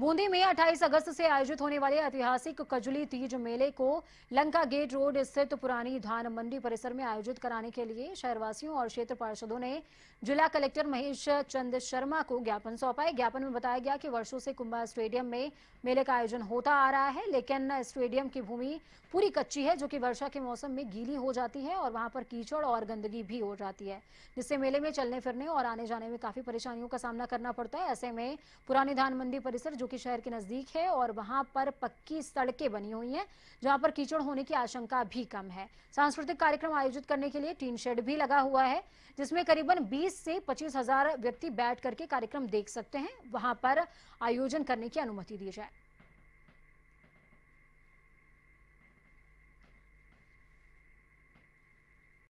बूंदी में 28 अगस्त से आयोजित होने वाले ऐतिहासिक कजली तीज मेले को लंका गेट रोड स्थित तो पुरानी धान मंडी परिसर में आयोजित कराने के लिए शहरवासियों और क्षेत्र पार्षदों ने जिला कलेक्टर महेश चंद शर्मा को ज्ञापन सौंपा है ज्ञापन में बताया गया कि वर्षों से कुंभा स्टेडियम में मेले का आयोजन होता आ रहा है लेकिन स्टेडियम की भूमि पूरी कच्ची है जो की वर्षा के मौसम में गीली हो जाती है और वहां पर कीचड़ और गंदगी भी हो जाती है जिससे मेले में चलने फिरने और आने जाने में काफी परेशानियों का सामना करना पड़ता है ऐसे में पुरानी धान मंडी परिसर जो कि शहर के नज़दीक है और वहां पर पक्की सड़कें बनी हुई हैं जहां पर कीचड़ होने की आशंका भी कम है सांस्कृतिक कार्यक्रम आयोजित करने के लिए टीन शेड भी लगा हुआ है जिसमें करीबन बीस से पच्चीस हजार व्यक्ति बैठ करके कार्यक्रम देख सकते हैं वहां पर आयोजन करने की अनुमति दी जाए